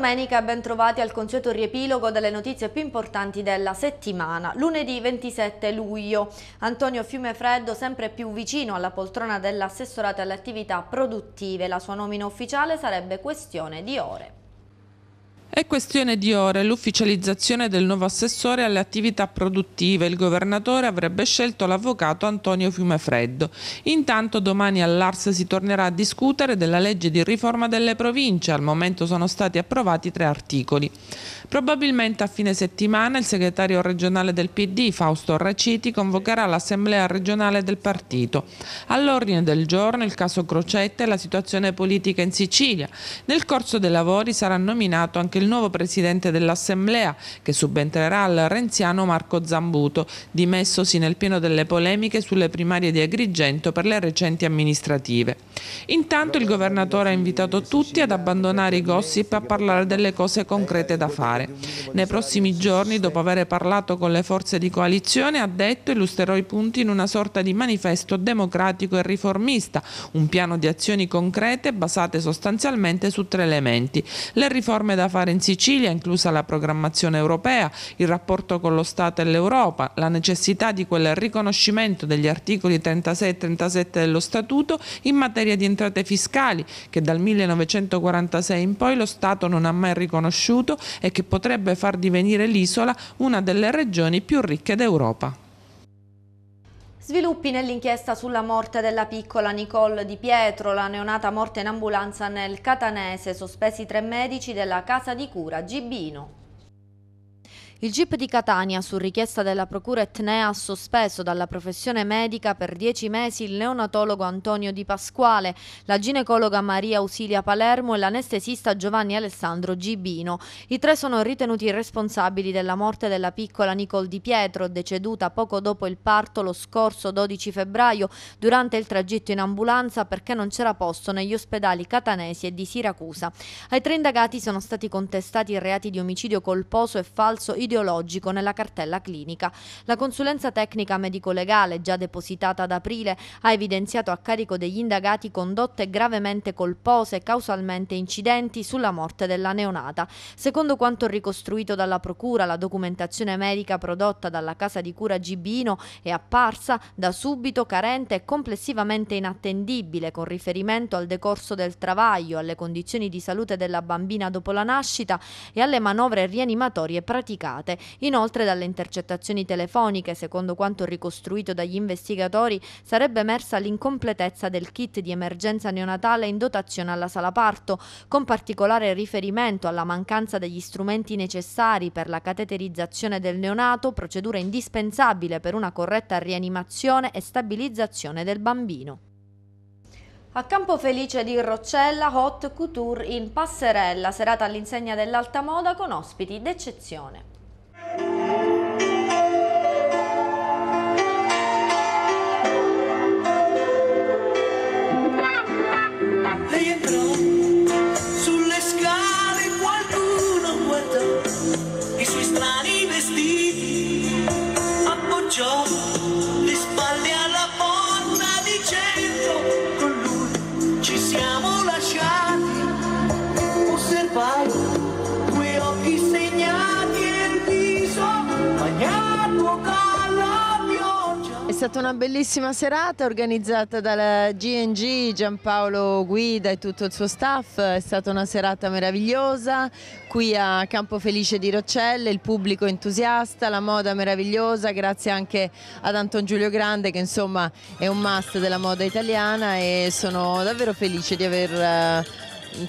domenica, ben trovati al consueto riepilogo delle notizie più importanti della settimana. Lunedì 27 luglio, Antonio Fiumefreddo sempre più vicino alla poltrona dell'assessorato alle attività produttive. La sua nomina ufficiale sarebbe questione di ore. È questione di ore l'ufficializzazione del nuovo assessore alle attività produttive. Il governatore avrebbe scelto l'avvocato Antonio Fiumefreddo. Intanto domani all'Ars si tornerà a discutere della legge di riforma delle province. Al momento sono stati approvati tre articoli. Probabilmente a fine settimana il segretario regionale del PD, Fausto Raciti, convocherà l'assemblea regionale del partito. All'ordine del giorno il caso Crocetta e la situazione politica in Sicilia. Nel corso dei lavori sarà nominato anche il nuovo presidente dell'Assemblea che subentrerà al renziano Marco Zambuto, dimessosi nel pieno delle polemiche sulle primarie di Agrigento per le recenti amministrative. Intanto il governatore ha invitato tutti ad abbandonare i gossip e a parlare delle cose concrete da fare. Nei prossimi giorni, dopo aver parlato con le forze di coalizione, ha detto illusterò i punti in una sorta di manifesto democratico e riformista, un piano di azioni concrete basate sostanzialmente su tre elementi. Le riforme da fare affrontare in Sicilia, inclusa la programmazione europea, il rapporto con lo Stato e l'Europa, la necessità di quel riconoscimento degli articoli 36 e 37 dello Statuto in materia di entrate fiscali che dal 1946 in poi lo Stato non ha mai riconosciuto e che potrebbe far divenire l'isola una delle regioni più ricche d'Europa. Sviluppi nell'inchiesta sulla morte della piccola Nicole Di Pietro, la neonata morta in ambulanza nel Catanese, sospesi tre medici della casa di cura Gibino. Il GIP di Catania, su richiesta della Procura Etnea, ha sospeso dalla professione medica per dieci mesi il neonatologo Antonio Di Pasquale, la ginecologa Maria Ausilia Palermo e l'anestesista Giovanni Alessandro Gibino. I tre sono ritenuti responsabili della morte della piccola Nicole Di Pietro, deceduta poco dopo il parto lo scorso 12 febbraio durante il tragitto in ambulanza perché non c'era posto negli ospedali catanesi e di Siracusa. Ai tre indagati sono stati contestati i reati di omicidio colposo e falso ideologico nella cartella clinica. La consulenza tecnica medico-legale, già depositata ad aprile, ha evidenziato a carico degli indagati condotte gravemente colpose e causalmente incidenti sulla morte della neonata. Secondo quanto ricostruito dalla Procura, la documentazione medica prodotta dalla casa di cura Gibino è apparsa da subito carente e complessivamente inattendibile con riferimento al decorso del travaglio, alle condizioni di salute della bambina dopo la nascita e alle manovre rianimatorie praticate registrate. Inoltre dalle intercettazioni telefoniche, secondo quanto ricostruito dagli investigatori, sarebbe emersa l'incompletezza del kit di emergenza neonatale in dotazione alla sala parto, con particolare riferimento alla mancanza degli strumenti necessari per la cateterizzazione del neonato, procedura indispensabile per una corretta rianimazione e stabilizzazione del bambino. A Campo Felice di Roccella, Hot Couture in passerella, serata all'insegna dell'alta moda con ospiti d'eccezione. Thank you. stata una bellissima serata organizzata dalla GNG, Giampaolo Guida e tutto il suo staff, è stata una serata meravigliosa qui a Campo Felice di Roccelle, il pubblico entusiasta, la moda meravigliosa, grazie anche ad Anton Giulio Grande che insomma è un must della moda italiana e sono davvero felice di aver eh,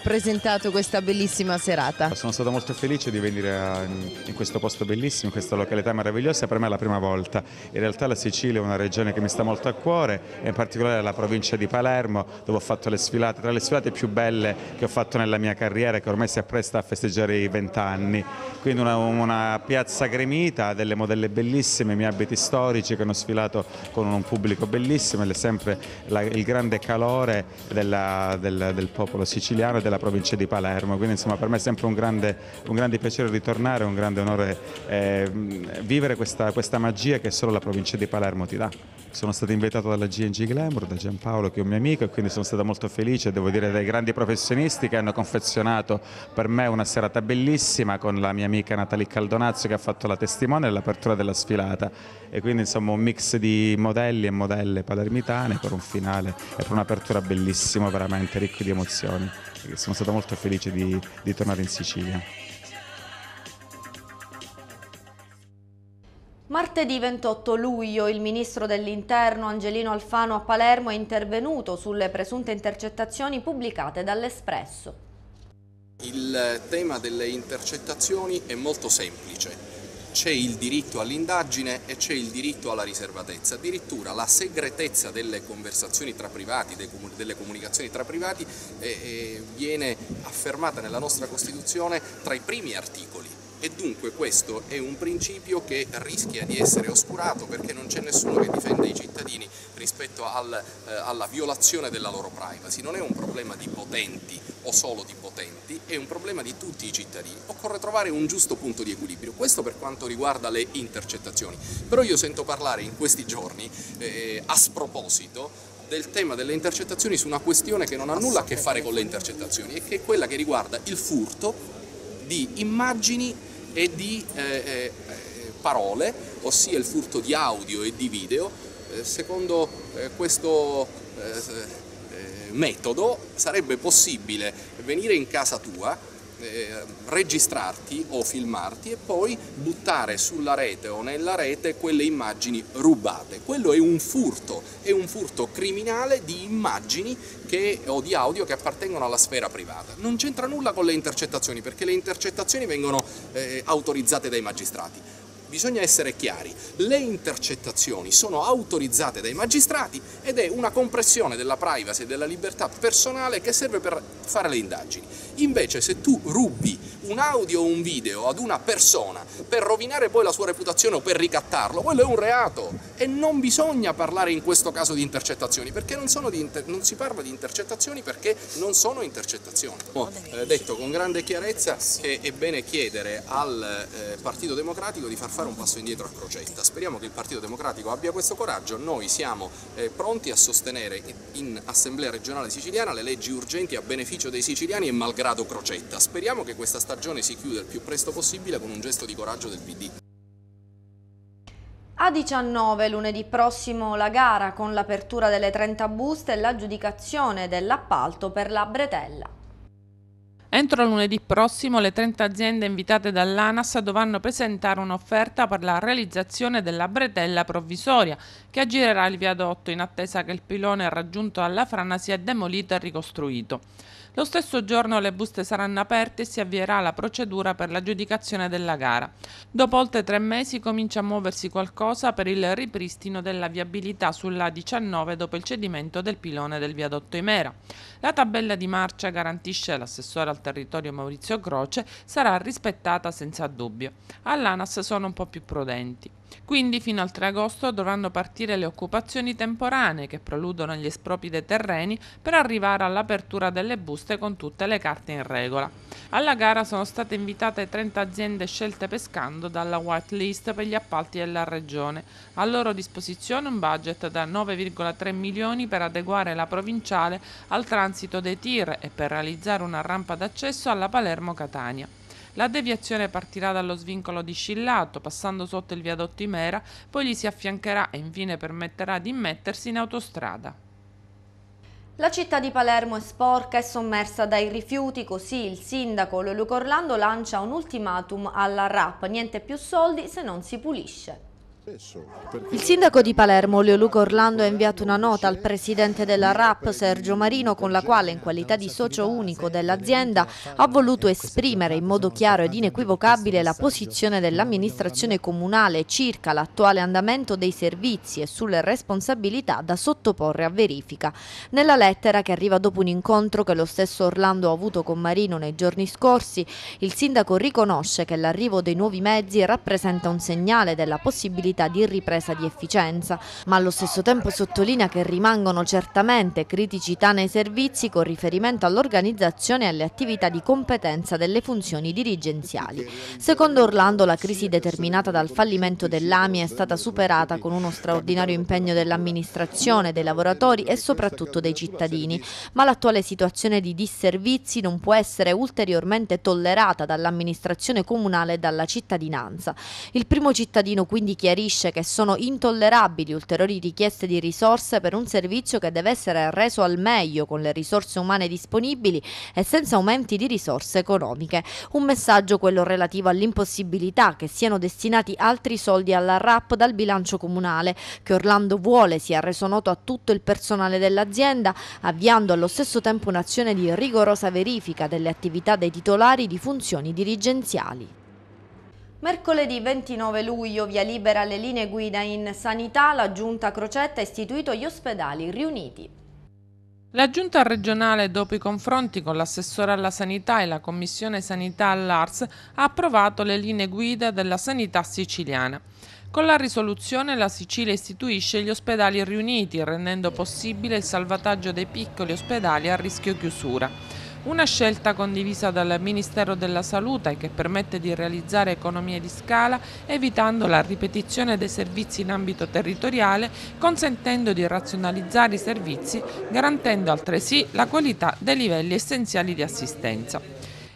presentato questa bellissima serata. Sono stato molto felice di venire in questo posto bellissimo, in questa località meravigliosa, per me è la prima volta. In realtà la Sicilia è una regione che mi sta molto a cuore, e in particolare la provincia di Palermo, dove ho fatto le sfilate, tra le sfilate più belle che ho fatto nella mia carriera, che ormai si appresta a festeggiare i vent'anni. Quindi una, una piazza gremita, delle modelle bellissime, i miei abiti storici che hanno sfilato con un pubblico bellissimo, e sempre la, il grande calore della, del, del popolo siciliano Pescara e della provincia di Palermo, quindi insomma per me è sempre un grande, un grande piacere ritornare, un grande onore eh, vivere questa, questa magia che solo la provincia di Palermo ti dà. Sono stato invitato dalla GNG Glamour, da Giampaolo che è un mio amico e quindi sono stato molto felice, devo dire dai grandi professionisti che hanno confezionato per me una serata bellissima con la mia amica Natalie Caldonazzo che ha fatto la testimone all'apertura della sfilata e quindi insomma un mix di modelli e modelle palermitane per un finale e per un'apertura bellissima veramente ricco di emozioni sono stato molto felice di, di tornare in Sicilia. Martedì 28 luglio il ministro dell'interno Angelino Alfano a Palermo è intervenuto sulle presunte intercettazioni pubblicate dall'Espresso. Il tema delle intercettazioni è molto semplice c'è il diritto all'indagine e c'è il diritto alla riservatezza, addirittura la segretezza delle conversazioni tra privati, delle comunicazioni tra privati eh, eh, viene affermata nella nostra Costituzione tra i primi articoli e dunque questo è un principio che rischia di essere oscurato perché non c'è nessuno che difende i cittadini rispetto al, eh, alla violazione della loro privacy, non è un problema di potenti o solo di potenti, è un problema di tutti i cittadini. Occorre trovare un giusto punto di equilibrio. Questo per quanto riguarda le intercettazioni. Però io sento parlare in questi giorni, eh, a sproposito, del tema delle intercettazioni su una questione che non ha nulla a che fare con le intercettazioni e che è quella che riguarda il furto di immagini e di eh, eh parole, ossia il furto di audio e di video, eh, secondo eh, questo metodo sarebbe possibile venire in casa tua, eh, registrarti o filmarti e poi buttare sulla rete o nella rete quelle immagini rubate. Quello è un furto, è un furto criminale di immagini che, o di audio che appartengono alla sfera privata. Non c'entra nulla con le intercettazioni perché le intercettazioni vengono eh, autorizzate dai magistrati Bisogna essere chiari, le intercettazioni sono autorizzate dai magistrati ed è una compressione della privacy e della libertà personale che serve per fare le indagini Invece se tu rubi un audio o un video ad una persona per rovinare poi la sua reputazione o per ricattarlo, quello è un reato e non bisogna parlare in questo caso di intercettazioni, perché non, di inter... non si parla di intercettazioni perché non sono intercettazioni. Ho oh, eh, detto con grande chiarezza che è bene chiedere al eh, Partito Democratico di far fare un passo indietro a Crocetta. Speriamo che il Partito Democratico abbia questo coraggio, noi siamo eh, pronti a sostenere in Assemblea regionale siciliana le leggi urgenti a beneficio dei siciliani e malgrado Corrado Crocetta. Speriamo che questa stagione si chiuda il più presto possibile con un gesto di coraggio del PD. A 19 lunedì prossimo la gara con l'apertura delle 30 buste e l'aggiudicazione dell'appalto per la bretella. Entro lunedì prossimo le 30 aziende invitate dall'ANAS dovranno presentare un'offerta per la realizzazione della bretella provvisoria che aggirerà il viadotto in attesa che il pilone raggiunto dalla frana sia demolito e ricostruito. Lo stesso giorno le buste saranno aperte e si avvierà la procedura per l'aggiudicazione della gara. Dopo oltre tre mesi comincia a muoversi qualcosa per il ripristino della viabilità sulla 19 dopo il cedimento del pilone del viadotto Imera. La tabella di marcia garantisce l'assessore al territorio Maurizio Croce sarà rispettata senza dubbio. All'ANAS sono un po' più prudenti. Quindi fino al 3 agosto dovranno partire le occupazioni temporanee che proludono gli espropri dei terreni per arrivare all'apertura delle buste con tutte le carte in regola. Alla gara sono state invitate 30 aziende scelte pescando dalla whitelist per gli appalti della regione. A loro disposizione un budget da 9,3 milioni per adeguare la provinciale al transito dei tir e per realizzare una rampa d'accesso alla Palermo-Catania. La deviazione partirà dallo svincolo di Scillato, passando sotto il viadotto Imera, poi gli si affiancherà e infine permetterà di immettersi in autostrada. La città di Palermo è sporca e sommersa dai rifiuti, così il sindaco Loluco Orlando lancia un ultimatum alla RAP, niente più soldi se non si pulisce. Il sindaco di Palermo, Leoluca Orlando, ha inviato una nota al presidente della RAP, Sergio Marino, con la quale, in qualità di socio unico dell'azienda, ha voluto esprimere in modo chiaro ed inequivocabile la posizione dell'amministrazione comunale circa l'attuale andamento dei servizi e sulle responsabilità da sottoporre a verifica. Nella lettera, che arriva dopo un incontro che lo stesso Orlando ha avuto con Marino nei giorni scorsi, il sindaco riconosce che l'arrivo dei nuovi mezzi rappresenta un segnale della possibilità possibilità di ripresa di efficienza, ma allo stesso tempo sottolinea che rimangono certamente criticità nei servizi con riferimento all'organizzazione e alle attività di competenza delle funzioni dirigenziali. Secondo Orlando la crisi determinata dal fallimento dell'AMI è stata superata con uno straordinario impegno dell'amministrazione, dei lavoratori e soprattutto dei cittadini, ma l'attuale situazione di disservizi non può essere ulteriormente tollerata dall'amministrazione comunale e dalla cittadinanza. Il primo cittadino quindi chiarì chiarisce che sono intollerabili ulteriori richieste di risorse per un servizio che deve essere reso al meglio con le risorse umane disponibili e senza aumenti di risorse economiche. Un messaggio quello relativo all'impossibilità che siano destinati altri soldi alla RAP dal bilancio comunale, che Orlando vuole sia reso noto a tutto il personale dell'azienda, avviando allo stesso tempo un'azione di rigorosa verifica delle attività dei titolari di funzioni dirigenziali. Mercoledì 29 luglio, via libera alle linee guida in sanità, la Giunta Crocetta ha istituito gli ospedali riuniti. La Giunta regionale, dopo i confronti con l'assessore alla sanità e la Commissione Sanità all'ARS, ha approvato le linee guida della sanità siciliana. Con la risoluzione la Sicilia istituisce gli ospedali riuniti, rendendo possibile il salvataggio dei piccoli ospedali a rischio chiusura. Una scelta condivisa dal Ministero della Salute che permette di realizzare economie di scala evitando la ripetizione dei servizi in ambito territoriale, consentendo di razionalizzare i servizi, garantendo altresì la qualità dei livelli essenziali di assistenza.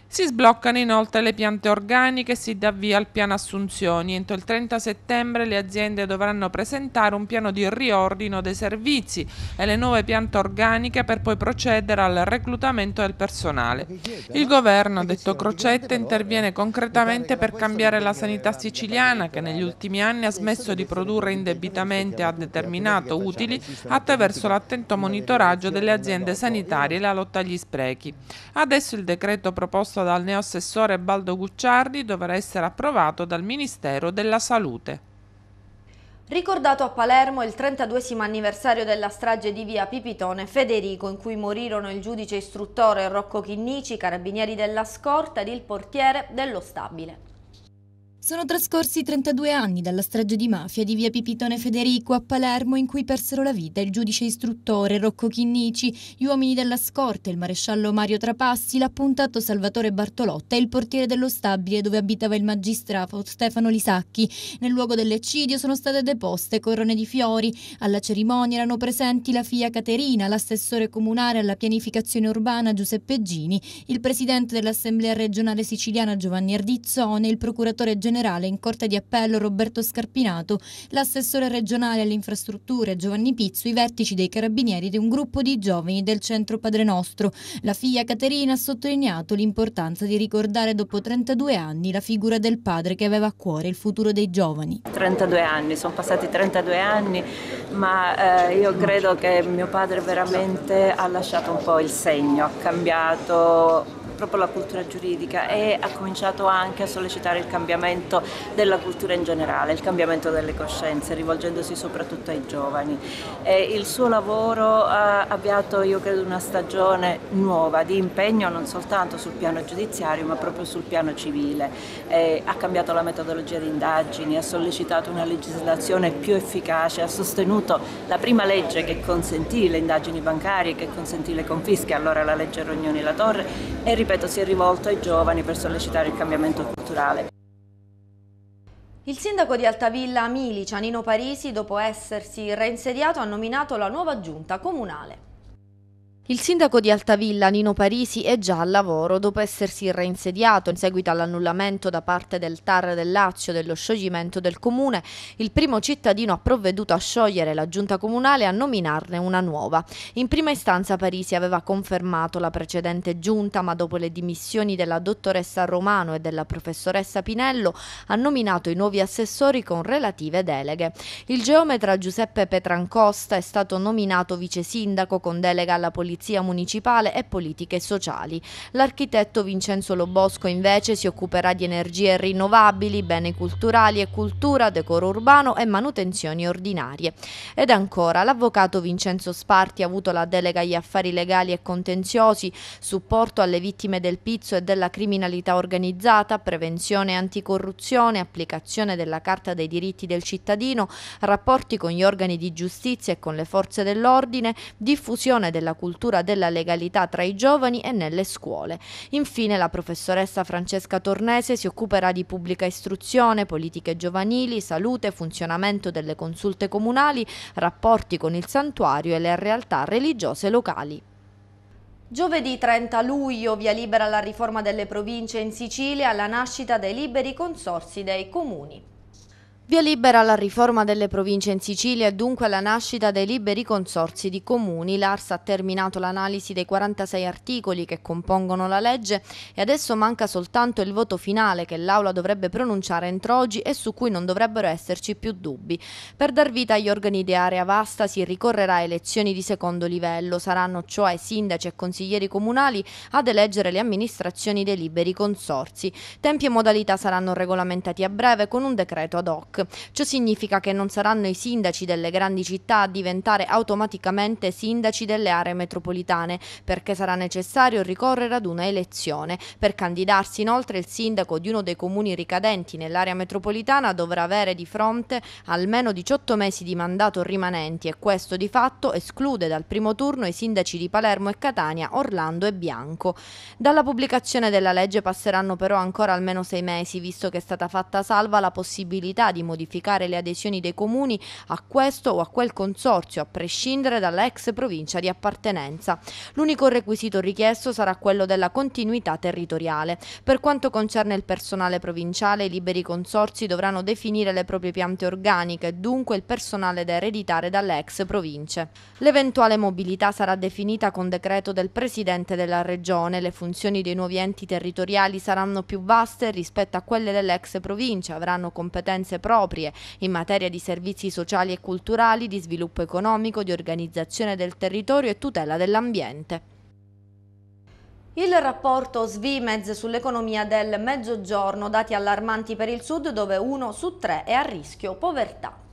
Si sbloccano inoltre le piante organiche e si dà via al piano assunzioni. Entro il 30 settembre le aziende dovranno presentare un piano di riordino dei servizi e le nuove piante organiche per poi procedere al reclutamento del personale. Il governo, ha detto Crocetta, interviene concretamente per cambiare la sanità siciliana che negli ultimi anni ha smesso di produrre indebitamente a determinato utili attraverso l'attento monitoraggio delle aziende sanitarie e la lotta agli sprechi. Adesso il decreto proposto proposto dal neoassessore Baldo Gucciardi dovrà essere approvato dal Ministero della Salute. Ricordato a Palermo il 32 anniversario della strage di via Pipitone Federico in cui morirono il giudice istruttore Rocco Chinnici, i carabinieri della scorta ed il portiere dello stabile. Sono trascorsi 32 anni dalla strage di mafia di via Pipitone Federico a Palermo in cui persero la vita il giudice istruttore Rocco Chinnici, gli uomini della scorta, il maresciallo Mario Trapassi, l'appuntato Salvatore Bartolotta e il portiere dello stabile dove abitava il magistrato Stefano Lisacchi. Nel luogo dell'eccidio sono state deposte corone di fiori. Alla cerimonia erano presenti la FIA Caterina, l'assessore comunale alla pianificazione urbana Giuseppe Gini, il presidente dell'assemblea regionale siciliana Giovanni Ardizzone, il procuratore generale generale in Corte di Appello Roberto Scarpinato, l'assessore regionale alle infrastrutture Giovanni Pizzo, i vertici dei carabinieri di un gruppo di giovani del centro Padre Nostro. La figlia Caterina ha sottolineato l'importanza di ricordare dopo 32 anni la figura del padre che aveva a cuore il futuro dei giovani. 32 anni, sono passati 32 anni, ma eh, io credo che mio padre veramente ha lasciato un po' il segno, ha cambiato proprio la cultura giuridica e ha cominciato anche a sollecitare il cambiamento della cultura in generale, il cambiamento delle coscienze, rivolgendosi soprattutto ai giovani. E il suo lavoro ha avviato, io credo, una stagione nuova di impegno non soltanto sul piano giudiziario ma proprio sul piano civile. E ha cambiato la metodologia di indagini, ha sollecitato una legislazione più efficace, ha sostenuto la prima legge che consentì le indagini bancarie, che consentì le confische, allora la legge Rognoni-La Torre, e ripeto, si è rivolto ai giovani per sollecitare il cambiamento culturale. Il sindaco di Altavilla Milicia, Nino Parisi, dopo essersi reinsediato, ha nominato la nuova giunta comunale. Il sindaco di Altavilla, Nino Parisi, è già al lavoro dopo essersi reinsediato in seguito all'annullamento da parte del TAR del Lazio dello scioglimento del comune. Il primo cittadino ha provveduto a sciogliere la giunta comunale e a nominarne una nuova. In prima istanza Parisi aveva confermato la precedente giunta, ma dopo le dimissioni della dottoressa Romano e della professoressa Pinello ha nominato i nuovi assessori con relative deleghe. Il geometra Giuseppe Petrancosta è stato nominato vice sindaco con delega alla polizia polizia municipale e politiche sociali. L'architetto Vincenzo Lobosco invece si occuperà di energie rinnovabili, beni culturali e cultura, decoro urbano e manutenzioni ordinarie. Ed ancora, l'avvocato Vincenzo Sparti ha avuto la delega agli affari legali e contenziosi, supporto alle vittime del pizzo e della criminalità organizzata, prevenzione anticorruzione, applicazione della Carta dei diritti del cittadino, rapporti con gli organi di giustizia e con le forze dell'ordine, diffusione della cultura cultura della legalità tra i giovani e nelle scuole. Infine la professoressa Francesca Tornese si occuperà di pubblica istruzione, politiche giovanili, salute, funzionamento delle consulte comunali, rapporti con il santuario e le realtà religiose locali. Giovedì 30 luglio via libera la riforma delle province in Sicilia alla nascita dei liberi consorsi dei comuni. Via libera alla riforma delle province in Sicilia e dunque alla nascita dei liberi consorsi di comuni. L'ARS ha terminato l'analisi dei 46 articoli che compongono la legge e adesso manca soltanto il voto finale che l'Aula dovrebbe pronunciare entro oggi e su cui non dovrebbero esserci più dubbi. Per dar vita agli organi di area vasta si ricorrerà a elezioni di secondo livello, saranno cioè sindaci e consiglieri comunali ad eleggere le amministrazioni dei liberi consorsi. Tempi e modalità saranno regolamentati a breve con un decreto ad hoc. TikTok. Ciò significa che non saranno i sindaci delle grandi città a diventare automaticamente sindaci delle aree metropolitane, perché sarà necessario ricorrere ad una elezione. Per candidarsi inoltre il sindaco di uno dei comuni ricadenti nell'area metropolitana dovrà avere di fronte almeno 18 mesi di mandato rimanenti e questo di fatto esclude dal primo turno i sindaci di Palermo e Catania, Orlando e Bianco. Dalla pubblicazione della legge passeranno però ancora almeno sei mesi, visto che è stata fatta salva la possibilità di modificare le adesioni dei comuni a questo o a quel consorzio, a prescindere dalla ex provincia di appartenenza. L'unico requisito richiesto sarà quello della continuità territoriale. Per quanto concerne il personale provinciale, i liberi consorzi dovranno definire le proprie piante organiche, dunque il personale da ereditare dalle ex province. L'eventuale mobilità sarà definita con decreto del Presidente della Regione. Le funzioni dei nuovi enti territoriali saranno più vaste rispetto a quelle delle ex province, avranno competenze proprie proprie in materia di servizi sociali e culturali, di sviluppo economico, di organizzazione del territorio e tutela dell'ambiente. Il rapporto Svimez sull'economia del mezzogiorno, dati allarmanti per il sud dove uno su tre è a rischio povertà.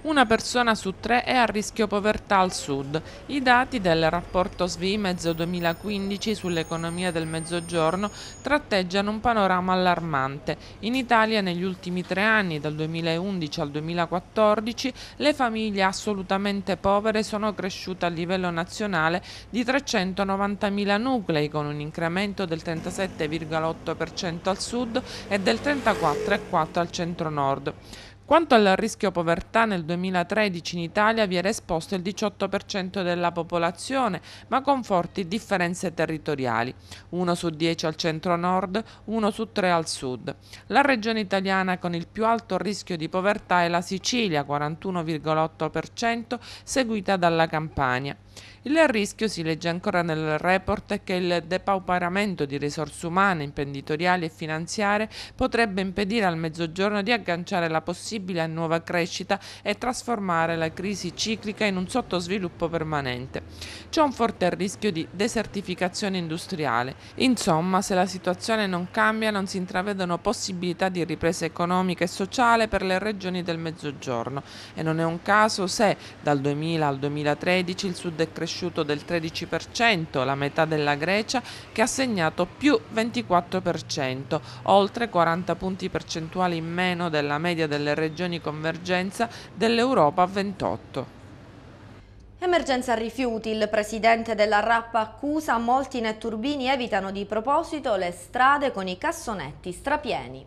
Una persona su tre è a rischio povertà al sud. I dati del rapporto SVI Mezzo 2015 sull'economia del Mezzogiorno tratteggiano un panorama allarmante. In Italia negli ultimi tre anni, dal 2011 al 2014, le famiglie assolutamente povere sono cresciute a livello nazionale di 390.000 nuclei, con un incremento del 37,8% al sud e del 34,4% al centro-nord. Quanto al rischio povertà, nel 2013 in Italia vi era esposto il 18% della popolazione, ma con forti differenze territoriali, 1 su 10 al centro-nord, 1 su 3 al sud. La regione italiana con il più alto rischio di povertà è la Sicilia, 41,8%, seguita dalla Campania. Il rischio, si legge ancora nel report, è che il depauperamento di risorse umane, imprenditoriali e finanziarie potrebbe impedire al Mezzogiorno di agganciare la possibile nuova crescita e trasformare la crisi ciclica in un sottosviluppo permanente. C'è un forte rischio di desertificazione industriale. Insomma, se la situazione non cambia non si intravedono possibilità di ripresa economica e sociale per le regioni del Mezzogiorno e non è un caso se dal 2000 al 2013 il Sud è cresciuto del 13%, la metà della Grecia che ha segnato più 24%, oltre 40 punti percentuali in meno della media delle regioni convergenza dell'Europa 28. Emergenza rifiuti, il presidente della RAP accusa molti netturbini evitano di proposito le strade con i cassonetti strapieni.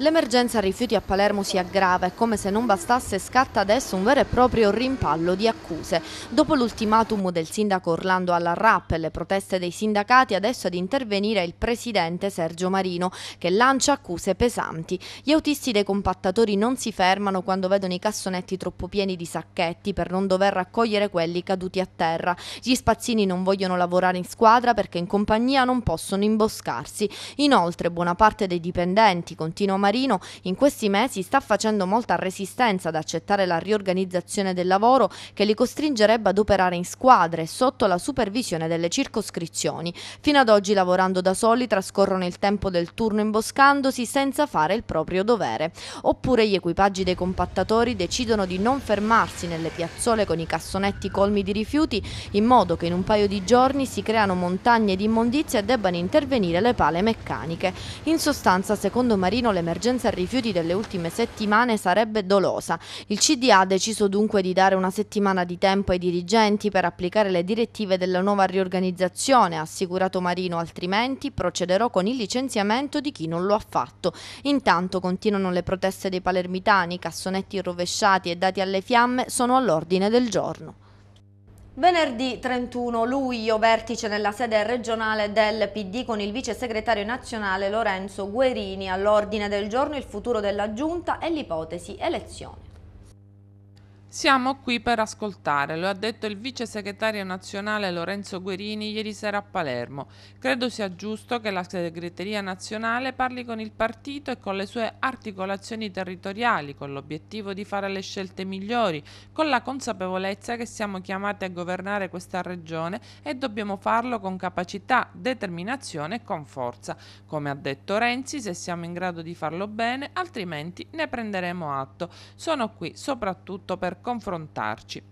L'emergenza rifiuti a Palermo si aggrava e come se non bastasse scatta adesso un vero e proprio rimpallo di accuse. Dopo l'ultimatum del sindaco Orlando Allarrap e le proteste dei sindacati adesso ad intervenire è il presidente Sergio Marino che lancia accuse pesanti. Gli autisti dei compattatori non si fermano quando vedono i cassonetti troppo pieni di sacchetti per non dover raccogliere quelli caduti a terra. Gli spazzini non vogliono lavorare in squadra perché in compagnia non possono imboscarsi. Inoltre buona parte dei dipendenti continua a Marino in questi mesi sta facendo molta resistenza ad accettare la riorganizzazione del lavoro che li costringerebbe ad operare in squadre sotto la supervisione delle circoscrizioni. Fino ad oggi lavorando da soli trascorrono il tempo del turno imboscandosi senza fare il proprio dovere. Oppure gli equipaggi dei compattatori decidono di non fermarsi nelle piazzole con i cassonetti colmi di rifiuti in modo che in un paio di giorni si creano montagne di immondizie e debbano intervenire le pale meccaniche. In sostanza, secondo Marino, l'emergenza l'emergenza rifiuti delle ultime settimane sarebbe dolosa. Il CDA ha deciso dunque di dare una settimana di tempo ai dirigenti per applicare le direttive della nuova riorganizzazione, ha assicurato Marino, altrimenti procederò con il licenziamento di chi non lo ha fatto. Intanto continuano le proteste dei palermitani, cassonetti rovesciati e dati alle fiamme sono all'ordine del giorno. Venerdì 31 luglio, vertice nella sede regionale del PD con il vice segretario nazionale Lorenzo Guerini all'ordine del giorno il futuro della giunta e l'ipotesi elezione. Siamo qui per ascoltare, lo ha detto il vice segretario nazionale Lorenzo Guerini ieri sera a Palermo. Credo sia giusto che la segreteria nazionale parli con il partito e con le sue articolazioni territoriali, con l'obiettivo di fare le scelte migliori, con la consapevolezza che siamo chiamati a governare questa regione e dobbiamo farlo con capacità, determinazione e con forza. Come ha detto Renzi, se siamo in grado di farlo bene, altrimenti ne prenderemo atto. Sono qui soprattutto per confrontarci.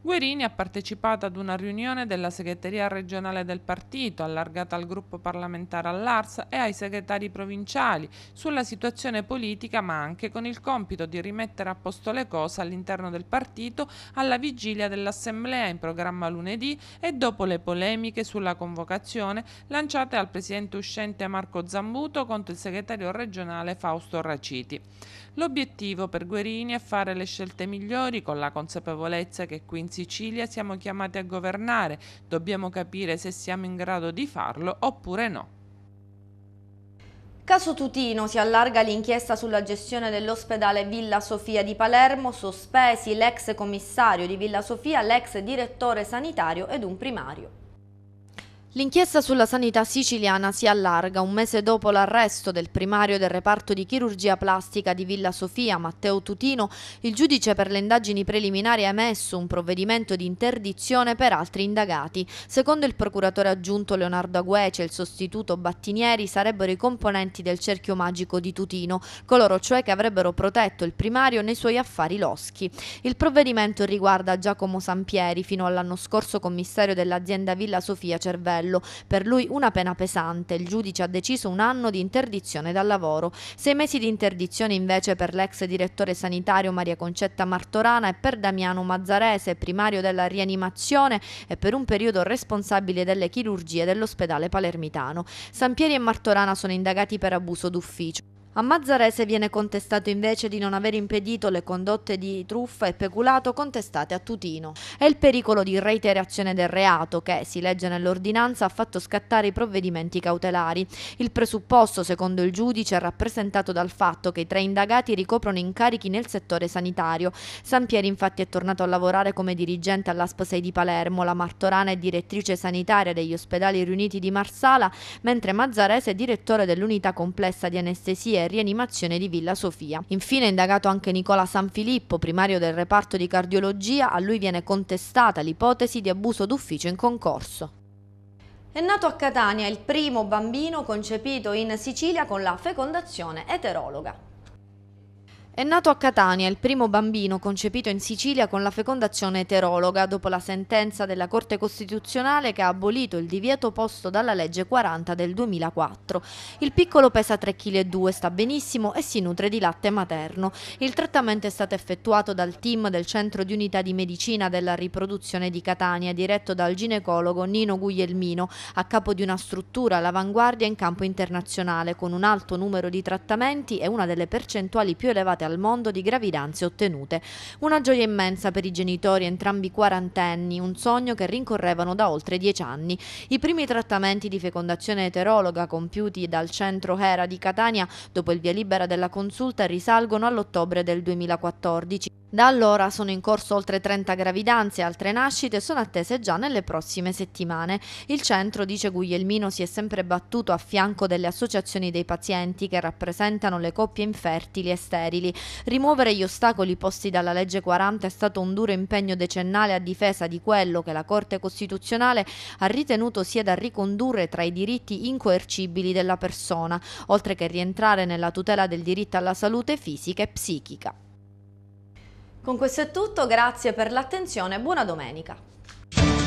Guerini ha partecipato ad una riunione della segreteria regionale del partito, allargata al gruppo parlamentare all'Ars e ai segretari provinciali, sulla situazione politica, ma anche con il compito di rimettere a posto le cose all'interno del partito alla vigilia dell'assemblea in programma lunedì e dopo le polemiche sulla convocazione lanciate al presidente uscente Marco Zambuto contro il segretario regionale Fausto Raciti. L'obiettivo per Guerini è fare le scelte migliori con la consapevolezza che qui in Sicilia siamo chiamati a governare, dobbiamo capire se siamo in grado di farlo oppure no. Caso Tutino si allarga l'inchiesta sulla gestione dell'ospedale Villa Sofia di Palermo, sospesi l'ex commissario di Villa Sofia, l'ex direttore sanitario ed un primario. L'inchiesta sulla sanità siciliana si allarga un mese dopo l'arresto del primario del reparto di chirurgia plastica di Villa Sofia, Matteo Tutino, il giudice per le indagini preliminari ha emesso un provvedimento di interdizione per altri indagati. Secondo il procuratore aggiunto Leonardo Aguece e il sostituto Battinieri sarebbero i componenti del cerchio magico di Tutino, coloro cioè che avrebbero protetto il primario nei suoi affari loschi. Il provvedimento riguarda Giacomo Sampieri, fino all'anno scorso commissario dell'azienda Villa Sofia Cervello Marcello. Per lui una pena pesante. Il giudice ha deciso un anno di interdizione dal lavoro. Sei mesi di interdizione invece per l'ex direttore sanitario Maria Concetta Martorana e per Damiano Mazzarese, primario della rianimazione e per un periodo responsabile delle chirurgie dell'ospedale palermitano. Sampieri e Martorana sono indagati per abuso d'ufficio. A Mazzarese viene contestato invece di non aver impedito le condotte di truffa e peculato contestate a Tutino. È il pericolo di reiterazione del reato che, si legge nell'ordinanza, ha fatto scattare i provvedimenti cautelari. Il presupposto, secondo il giudice, è rappresentato dal fatto che i tre indagati ricoprono incarichi nel settore sanitario. Sampieri infatti è tornato a lavorare come dirigente all'ASP 6 di Palermo, la Martorana è direttrice sanitaria degli ospedali riuniti di Marsala, mentre Mazzarese è direttore dell'unità complessa di anestesia rianimazione di Villa Sofia. Infine è indagato anche Nicola Sanfilippo, primario del reparto di cardiologia, a lui viene contestata l'ipotesi di abuso d'ufficio in concorso. È nato a Catania il primo bambino concepito in Sicilia con la fecondazione eterologa. È nato a Catania il primo bambino concepito in Sicilia con la fecondazione eterologa dopo la sentenza della Corte Costituzionale che ha abolito il divieto posto dalla legge 40 del 2004. Il piccolo pesa 3,2 kg, sta benissimo e si nutre di latte materno. Il trattamento è stato effettuato dal team del Centro di Unità di Medicina della Riproduzione di Catania diretto dal ginecologo Nino Guglielmino a capo di una struttura all'avanguardia in campo internazionale con un alto numero di trattamenti e una delle percentuali più elevate al mondo di gravidanze ottenute. Una gioia immensa per i genitori, entrambi quarantenni, un sogno che rincorrevano da oltre dieci anni. I primi trattamenti di fecondazione eterologa compiuti dal centro Hera di Catania dopo il via libera della consulta risalgono all'ottobre del 2014. Da allora sono in corso oltre 30 gravidanze e altre nascite sono attese già nelle prossime settimane. Il centro, dice Guglielmino, si è sempre battuto a fianco delle associazioni dei pazienti che rappresentano le coppie infertili e sterili. Rimuovere gli ostacoli posti dalla legge 40 è stato un duro impegno decennale a difesa di quello che la Corte Costituzionale ha ritenuto sia da ricondurre tra i diritti incoercibili della persona, oltre che rientrare nella tutela del diritto alla salute fisica e psichica. Con questo è tutto, grazie per l'attenzione e buona domenica.